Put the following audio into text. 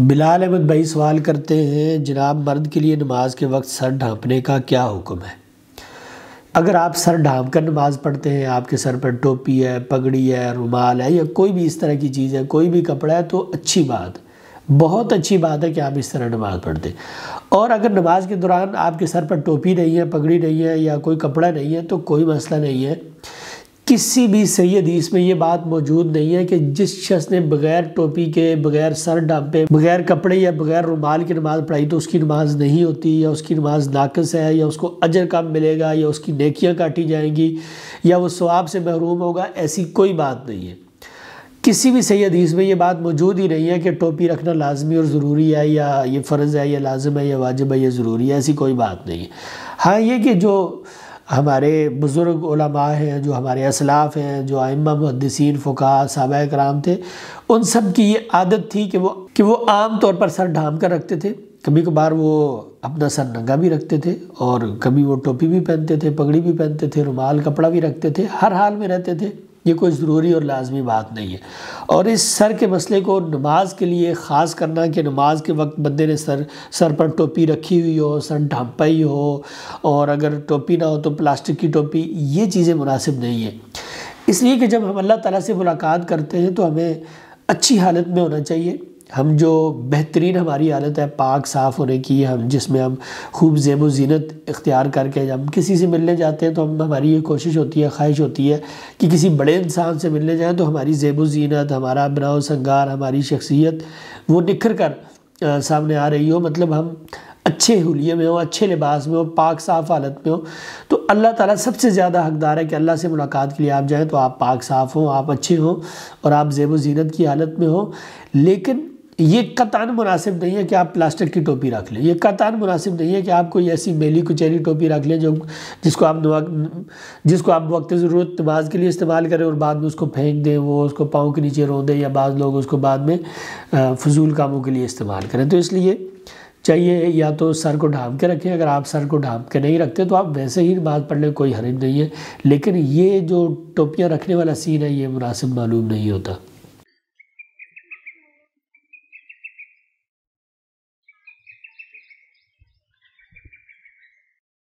बिलाल अहमद भाई सवाल करते हैं जनाब मर्द के लिए नमाज के वक्त सर ढांपने का क्या हुक्म है अगर आप सर ढांप कर नमाज़ पढ़ते हैं आपके सर पर टोपी है पगड़ी है रुमाल है या कोई भी इस तरह की चीज़ है कोई भी कपड़ा है तो अच्छी बात बहुत अच्छी बात है कि आप इस तरह नमाज़ पढ़ते और अगर नमाज के दौरान आपके सर पर टोपी नहीं है पगड़ी नहीं है या कोई कपड़ा नहीं है तो कोई मसला नहीं है किसी भी सही हदीस में ये बात मौजूद नहीं है कि जिस शख्स ने बगैर टोपी के बगैर सर डापे बगैर कपड़े या बगैर रुमाल की नमाज पढ़ाई तो उसकी नमाज नहीं होती या उसकी नमाज नाकस है या उसको अजर कम मिलेगा या उसकी नेकियां काटी जाएंगी या वो स्वाब से महरूम होगा ऐसी कोई बात नहीं है किसी भी सही हदीस में ये बात मौजूद ही नहीं है कि टोपी रखना लाजमी और ज़रूरी है या ये फ़र्ज़ है या लाजम है या वाजिब है या ज़रूरी है ऐसी कोई बात नहीं है हाँ ये कि जो हमारे बुज़ुर्ग उलमा हैं जो हमारे असलाफ़ हैं जो आइम्मा मुहदसिन फ़ुका सबा कराम थे उन सब की ये आदत थी कि वो कि वो आम तौर पर सर ढाम कर रखते थे कभी कभार वो अपना सर नंगा भी रखते थे और कभी वो टोपी भी पहनते थे पगड़ी भी पहनते थे रुमाल कपड़ा भी रखते थे हर हाल में रहते थे ये कोई ज़रूरी और लाजमी बात नहीं है और इस सर के मसले को नमाज के लिए ख़ास करना कि नमाज के वक्त बंदे ने सर सर पर टोपी रखी हुई हो सर ढांपा ही हो और अगर टोपी ना हो तो प्लास्टिक की टोपी ये चीज़ें मुनासिब नहीं है इसलिए कि जब हम अल्लाह ताला से मुलाकात करते हैं तो हमें अच्छी हालत में होना चाहिए हम जो बेहतरीन हमारी हालत है पाक साफ़ होने की हम जिसमें हम खूब जेब जीनत इख्तियार करके हम किसी से मिलने जाते हैं तो हम हमारी ये कोशिश होती है ख्वाहिश होती है कि किसी बड़े इंसान से मिलने जाएँ तो हमारी जेब जीनत हमारा बनाव संगार हमारी शख्सियत वो निखर कर आ, सामने आ रही हो मतलब हम अच्छे हुलिये में हो अच्छे लिबास में हो पाक साफ़ हालत में हो तो अल्लाह ताला सबसे ज़्यादा हकदार है कि अल्लाह से मुलाकात के लिए आप जाएं तो आप पाक साफ़ हों आप अच्छे हों और आप जेब जीनत की हालत में हो लेकिन ये कतान मुनासिब नहीं है कि आप प्लास्टिक की टोपी रख लें ये कतान मुनासिब नहीं है कि आप कोई ऐसी मेली कुचैली टोपी रख लें जो जिसको आप जिसको आप वक्त ज़रूरत नमाज के लिए इस्तेमाल करें और बाद में उसको फेंक दें वो उसको पाँव के नीचे रो दें या बाद लोग उसको बाद में फजूल कामों के लिए इस्तेमाल करें तो इसलिए चाहिए या तो सर को ढांप के रखें अगर आप सर को ढांप के नहीं रखते तो आप वैसे ही नमाज पढ़ लें कोई हरज नहीं है लेकिन ये जो टोपियाँ रखने वाला सीन है ये मुनासिब मालूम नहीं होता